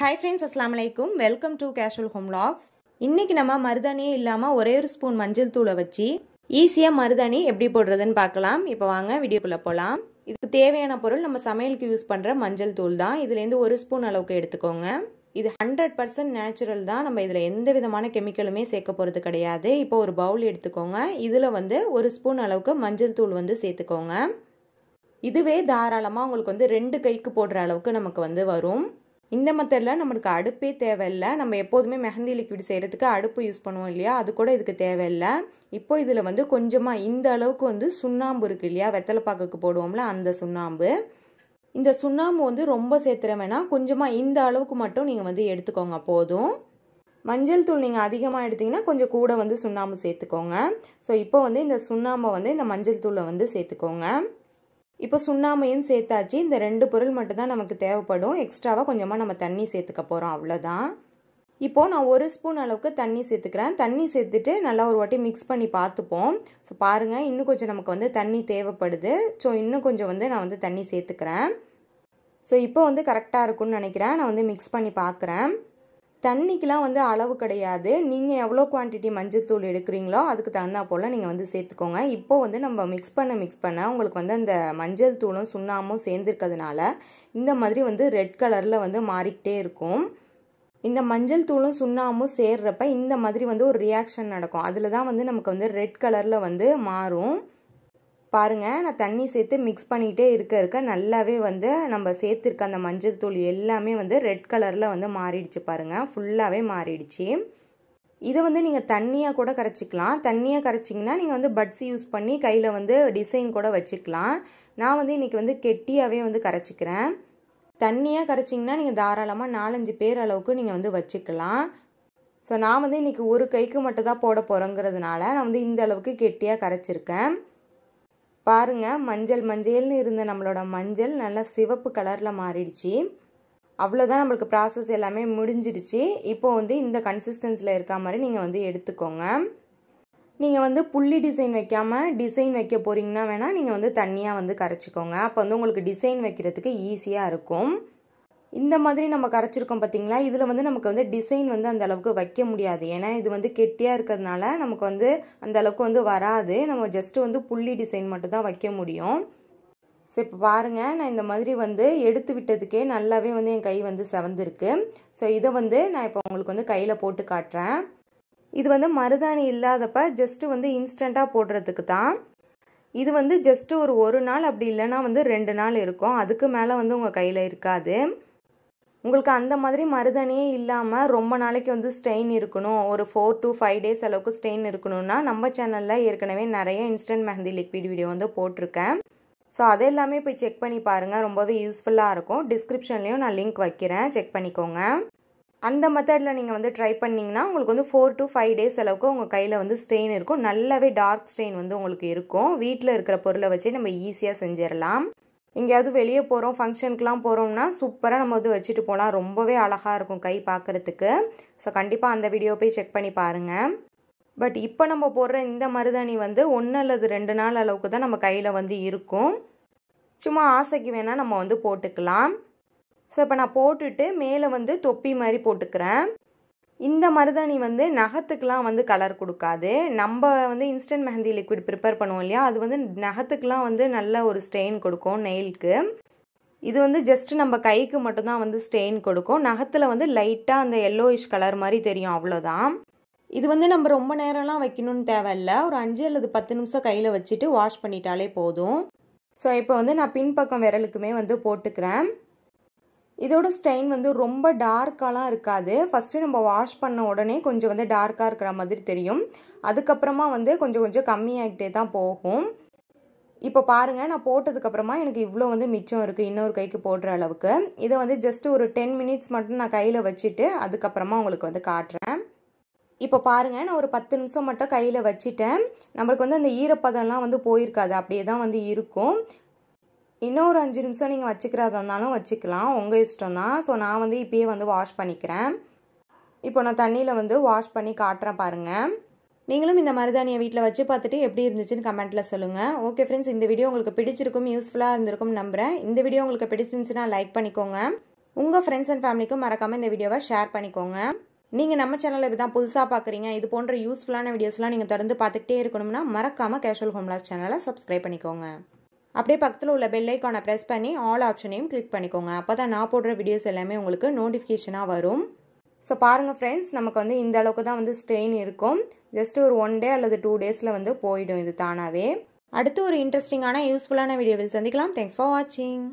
hi friends அஸ்லாம் வலைக்கும் welcome to casual home logs இன்றைக்கி நம்ம மருதாணியே இல்லாமல் ஒரே ஒரு ஸ்பூன் மஞ்சள் தூளை வச்சு ஈஸியாக மருதாணி எப்படி போடுறதுன்னு பார்க்கலாம் இப்போ வாங்க வீடியோக்குள்ளே போகலாம் இதுக்கு தேவையான பொருள் நம்ம சமையலுக்கு யூஸ் பண்ணுற மஞ்சள் தூள் தான் இதுலேருந்து ஒரு ஸ்பூன் அளவுக்கு எடுத்துக்கோங்க இது ஹண்ட்ரட் பர்சன்ட் நேச்சுரல் தான் நம்ம இதில் எந்த விதமான கெமிக்கலுமே சேர்க்க போகிறது கிடையாது இப்போ ஒரு பவுல் எடுத்துக்கோங்க இதில் வந்து ஒரு ஸ்பூன் அளவுக்கு மஞ்சள் தூள் வந்து சேர்த்துக்கோங்க இதுவே தாராளமாக உங்களுக்கு வந்து ரெண்டு கைக்கு போடுற அளவுக்கு நமக்கு வந்து வரும் இந்த மெத்தடில் நம்மளுக்கு அடுப்பே தேவையில்லை நம்ம எப்போதுமே மெஹந்தி லிக்விட் செய்கிறதுக்கு அடுப்பு யூஸ் பண்ணுவோம் இல்லையா அது கூட இதுக்கு தேவையில்லை இப்போ இதில் வந்து கொஞ்சமாக இந்த அளவுக்கு வந்து சுண்ணாம்பு இருக்குது இல்லையா வெத்தலை பாக்குக்கு போடுவோம்ல அந்த சுண்ணாம்பு இந்த சுண்ணாம்பு வந்து ரொம்ப சேர்த்துற வேணாம் கொஞ்சமாக இந்த அளவுக்கு மட்டும் நீங்கள் வந்து எடுத்துக்கோங்க போதும் மஞ்சள் தூள் நீங்கள் அதிகமாக எடுத்திங்கன்னா கொஞ்சம் கூட வந்து சுண்ணாம்பு சேர்த்துக்கோங்க ஸோ இப்போ வந்து இந்த சுண்ணாம்பை வந்து இந்த மஞ்சள் தூளை வந்து சேர்த்துக்கோங்க இப்போ சுண்ணாமையும் சேர்த்தாச்சு இந்த ரெண்டு பொருள் மட்டும்தான் நமக்கு தேவைப்படும் எக்ஸ்ட்ராவாக கொஞ்சமாக நம்ம தண்ணி சேர்த்துக்க போகிறோம் அவ்வளோதான் இப்போது நான் ஒரு ஸ்பூன் அளவுக்கு தண்ணி சேர்த்துக்கிறேன் தண்ணி சேர்த்துட்டு நல்லா ஒரு வாட்டி மிக்ஸ் பண்ணி பார்த்துப்போம் ஸோ பாருங்கள் இன்னும் கொஞ்சம் நமக்கு வந்து தண்ணி தேவைப்படுது ஸோ இன்னும் கொஞ்சம் வந்து நான் வந்து தண்ணி சேர்த்துக்கிறேன் ஸோ இப்போ வந்து கரெக்டாக இருக்கும்னு நினைக்கிறேன் நான் வந்து மிக்ஸ் பண்ணி பார்க்குறேன் தண்ணிக்கெலாம் வந்து அளவு கிடையாது நீங்கள் எவ்வளோ குவான்டிட்டி தூள் எடுக்கிறீங்களோ அதுக்கு தகுந்தா போல் நீங்கள் வந்து சேர்த்துக்கோங்க இப்போது வந்து நம்ம மிக்ஸ் பண்ண மிக்ஸ் பண்ண உங்களுக்கு வந்து அந்த மஞ்சள் தூளும் சுண்ணாமும் சேர்ந்துருக்கிறதுனால இந்த மாதிரி வந்து ரெட் கலரில் வந்து மாறிக்கிட்டே இருக்கும் இந்த மஞ்சள் தூளும் சுண்ணாமும் சேர்றப்ப இந்த மாதிரி வந்து ஒரு ரியாக்ஷன் நடக்கும் அதில் தான் வந்து நமக்கு வந்து ரெட் கலரில் வந்து மாறும் பாருங்கள் நான் தண்ணி சேர்த்து மிக்ஸ் பண்ணிகிட்டே இருக்க இருக்க நல்லாவே வந்து நம்ம சேர்த்துருக்க அந்த மஞ்சள் தூள் எல்லாமே வந்து ரெட் கலரில் வந்து மாறிடுச்சு பாருங்கள் ஃபுல்லாகவே மாறிடுச்சு இதை வந்து நீங்கள் தண்ணியாக கூட கரைச்சிக்கலாம் தண்ணியாக கரைச்சிங்கன்னா நீங்கள் வந்து பட்ஸ் யூஸ் பண்ணி கையில் வந்து டிசைன் கூட வச்சுக்கலாம் நான் வந்து இன்றைக்கி வந்து கெட்டியாகவே வந்து கரைச்சிக்கிறேன் தண்ணியாக கரைச்சிங்கன்னா நீங்கள் தாராளமாக நாலஞ்சு பேர் அளவுக்கு நீங்கள் வந்து வச்சுக்கலாம் ஸோ நான் வந்து இன்றைக்கி ஒரு கைக்கு மட்டும் தான் போட போகிறோங்கிறதுனால நான் வந்து இந்த அளவுக்கு கெட்டியாக கரைச்சிருக்கேன் பாருங்கள் மஞ்சள் மஞ்சள்னு இருந்த நம்மளோட மஞ்சள் நல்லா சிவப்பு கலரில் மாறிடுச்சு அவ்வளோதான் நம்மளுக்கு ப்ராசஸ் எல்லாமே முடிஞ்சிடுச்சு இப்போ வந்து இந்த கன்சிஸ்டன்ஸில் இருக்க மாதிரி நீங்கள் வந்து எடுத்துக்கோங்க நீங்கள் வந்து புள்ளி டிசைன் வைக்காமல் டிசைன் வைக்க போகிறீங்கன்னா வேணால் நீங்கள் வந்து தண்ணியாக வந்து கரைச்சிக்கோங்க அப்போ வந்து உங்களுக்கு டிசைன் வைக்கிறதுக்கு ஈஸியாக இருக்கும் இந்த மாதிரி நம்ம கரைச்சிருக்கோம் பார்த்திங்களா இதில் வந்து நமக்கு வந்து டிசைன் வந்து அந்த அளவுக்கு வைக்க முடியாது ஏன்னா இது வந்து கெட்டியாக இருக்கிறதுனால நமக்கு வந்து அந்த அளவுக்கு வந்து வராது நம்ம ஜஸ்ட்டு வந்து புள்ளி டிசைன் மட்டும் தான் வைக்க முடியும் ஸோ இப்போ பாருங்கள் நான் இந்த மாதிரி வந்து எடுத்து விட்டதுக்கே நல்லாவே வந்து என் கை வந்து செவந்திருக்கு ஸோ இதை வந்து நான் இப்போ உங்களுக்கு வந்து கையில் போட்டு காட்டுறேன் இது வந்து மருதாணி இல்லாதப்ப ஜஸ்ட்டு வந்து இன்ஸ்டண்ட்டாக போடுறதுக்கு தான் இது வந்து ஜஸ்ட்டு ஒரு ஒரு நாள் அப்படி இல்லைனா வந்து ரெண்டு நாள் இருக்கும் அதுக்கு மேலே வந்து உங்கள் கையில் இருக்காது உங்களுக்கு அந்த மாதிரி மருதணியே இல்லாமல் ரொம்ப நாளைக்கு வந்து ஸ்டெயின் இருக்கணும் ஒரு ஃபோர் டு ஃபைவ் டேஸ் அளவுக்கு ஸ்டெயின் இருக்கணும்னா நம்ம சேனலில் ஏற்கனவே நிறைய இன்ஸ்டன்ட் மெஹந்தி லிக்விட் வீடியோ வந்து போட்டிருக்கேன் ஸோ அதெல்லாமே போய் செக் பண்ணி பாருங்கள் ரொம்பவே யூஸ்ஃபுல்லாக இருக்கும் டிஸ்கிரிப்ஷன்லேயும் நான் லிங்க் வைக்கிறேன் செக் பண்ணிக்கோங்க அந்த மெத்தடில் நீங்கள் வந்து ட்ரை பண்ணிங்கன்னா உங்களுக்கு வந்து ஃபோர் டு ஃபைவ் டேஸ் அளவுக்கு உங்கள் கையில் வந்து ஸ்டெயின் இருக்கும் நல்லாவே டார்க் ஸ்டெயின் வந்து உங்களுக்கு இருக்கும் வீட்டில் இருக்கிற பொருளை வச்சு நம்ம ஈஸியாக செஞ்சிடலாம் எங்கேயாவது வெளியே போகிறோம் ஃபங்க்ஷனுக்குலாம் போகிறோம்னா சூப்பராக நம்ம வந்து வச்சுட்டு போகலாம் ரொம்பவே அழகாக இருக்கும் கை பார்க்குறதுக்கு ஸோ கண்டிப்பாக அந்த வீடியோ போய் செக் பண்ணி பாருங்கள் பட் இப்போ நம்ம போடுற இந்த மருதாணி வந்து ஒன்று அல்லது ரெண்டு நாள் அளவுக்கு தான் நம்ம கையில் வந்து இருக்கும் சும்மா ஆசைக்கு வேணால் நம்ம வந்து போட்டுக்கலாம் ஸோ இப்போ நான் போட்டுட்டு மேலே வந்து தொப்பி மாதிரி போட்டுக்கிறேன் இந்த மருதாணி வந்து நகத்துக்கெலாம் வந்து கலர் கொடுக்காது நம்ம வந்து இன்ஸ்டன்ட் மெஹந்தி லிக்விட் ப்ரிப்பேர் பண்ணுவோம் இல்லையா அது வந்து நகத்துக்கெலாம் வந்து நல்ல ஒரு ஸ்டெயின் கொடுக்கும் நெயிலுக்கு இது வந்து ஜஸ்ட் நம்ம கைக்கு மட்டும்தான் வந்து ஸ்டெயின் கொடுக்கும் நகத்தில் வந்து லைட்டாக அந்த எல்லோயிஷ் கலர் மாதிரி தெரியும் அவ்வளோதான் இது வந்து நம்ம ரொம்ப நேரம்லாம் வைக்கணும்னு தேவையில்ல ஒரு அஞ்சு அல்லது பத்து நிமிஷம் கையில் வச்சுட்டு வாஷ் பண்ணிட்டாலே போதும் ஸோ இப்போ வந்து நான் பின்பக்கம் விரலுக்குமே வந்து போட்டுக்கிறேன் இதோட ஸ்டெயின் வந்து ரொம்ப டார்க்காலாம் இருக்காது ஃபஸ்ட்டு நம்ம வாஷ் பண்ண உடனே கொஞ்சம் வந்து டார்க்காக இருக்கிற மாதிரி தெரியும் அதுக்கப்புறமா வந்து கொஞ்சம் கொஞ்சம் கம்மியாகிட்டே தான் போகும் இப்போ பாருங்கள் நான் போட்டதுக்கப்புறமா எனக்கு இவ்வளோ வந்து மிச்சம் இருக்குது இன்னொரு கைக்கு போடுற அளவுக்கு இதை வந்து ஜஸ்ட்டு ஒரு டென் மினிட்ஸ் மட்டும் நான் கையில் வச்சுட்டு அதுக்கப்புறமா உங்களுக்கு வந்து காட்டுறேன் இப்போ பாருங்கள் நான் ஒரு பத்து நிமிஷம் மட்டும் கையில் வச்சுட்டேன் நம்மளுக்கு வந்து அந்த ஈரப்பதம்லாம் வந்து போயிருக்காது அப்படியே தான் வந்து இருக்கும் இன்னும் ஒரு அஞ்சு நிமிஷம் நீங்கள் வச்சுக்கிறதா இருந்தாலும் வச்சுக்கலாம் உங்கள் இஷ்டம் தான் ஸோ நான் வந்து இப்போயே வந்து வாஷ் பண்ணிக்கிறேன் இப்போ நான் தண்ணியில் வந்து வாஷ் பண்ணி காட்டுறேன் பாருங்கள் நீங்களும் இந்த மாதிரி தான் வீட்டில் வச்சு பார்த்துட்டு எப்படி இருந்துச்சுன்னு கமெண்ட்டில் சொல்லுங்கள் ஓகே ஃப்ரெண்ட்ஸ் இந்த வீடியோ உங்களுக்கு பிடிச்சிருக்கும் யூஸ்ஃபுல்லாக இருந்திருக்கும் நம்புகிறேன் இந்த வீடியோ உங்களுக்கு பிடிச்சிருந்துச்சுன்னா லைக் பண்ணிக்கோங்க உங்கள் ஃப்ரெண்ட்ஸ் அண்ட் ஃபேமிலிக்கும் மறக்காமல் இந்த வீடியோவை ஷேர் பண்ணிக்கோங்க நீங்கள் நம்ம சேனலில் இப்படி தான் புதுசாக பார்க்குறீங்க இது போன்ற யூஸ்ஃபுல்லான வீடியோஸ்லாம் நீங்கள் தொடர்ந்து பார்த்துக்கிட்டே இருக்கணும்னா மறக்காமல் கேஷுவல் ஹோம்லாஸ் சேனலை சப்ஸ்கிரைப் பண்ணிக்கோங்க அப்படியே பக்கத்தில் உள்ள பெல் ஐக்கானை ப்ரெஸ் பண்ணி ஆல் ஆப்ஷனையும் கிளிக் பண்ணிக்கோங்க அப்போ தான் நான் போடுற வீடியோஸ் எல்லாமே உங்களுக்கு நோட்டிஃபிகேஷனாக வரும் ஸோ பாருங்கள் ஃப்ரெண்ட்ஸ் நமக்கு வந்து இந்த அளவுக்கு தான் வந்து ஸ்டெயின் இருக்கும் ஜஸ்ட் ஒரு ஒன் டே அல்லது டூ டேஸில் வந்து போயிடும் இது தானாகவே அடுத்து ஒரு இன்ட்ரெஸ்டிங்கான யூஸ்ஃபுல்லான வீடியோவில் சந்திக்கலாம் தேங்க்ஸ் ஃபார் வாட்சிங்